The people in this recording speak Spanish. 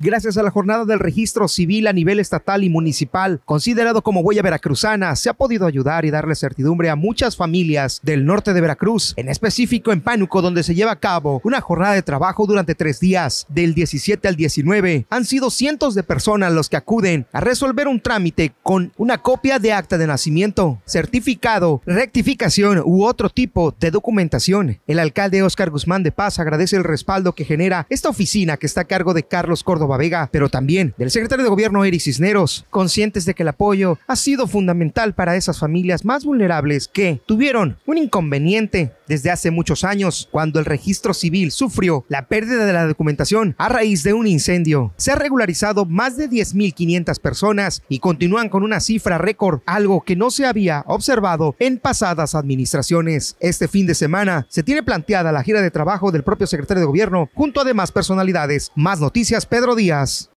Gracias a la jornada del registro civil a nivel estatal y municipal, considerado como huella veracruzana, se ha podido ayudar y darle certidumbre a muchas familias del norte de Veracruz, en específico en Pánuco, donde se lleva a cabo una jornada de trabajo durante tres días, del 17 al 19. Han sido cientos de personas los que acuden a resolver un trámite con una copia de acta de nacimiento, certificado, rectificación u otro tipo de documentación. El alcalde Oscar Guzmán de Paz agradece el respaldo que genera esta oficina que está a cargo de Carlos Córdoba Bavega, pero también del secretario de Gobierno Eric Cisneros, conscientes de que el apoyo ha sido fundamental para esas familias más vulnerables que tuvieron un inconveniente desde hace muchos años, cuando el registro civil sufrió la pérdida de la documentación a raíz de un incendio. Se ha regularizado más de 10.500 personas y continúan con una cifra récord, algo que no se había observado en pasadas administraciones. Este fin de semana se tiene planteada la gira de trabajo del propio secretario de gobierno, junto a demás personalidades. Más noticias, Pedro días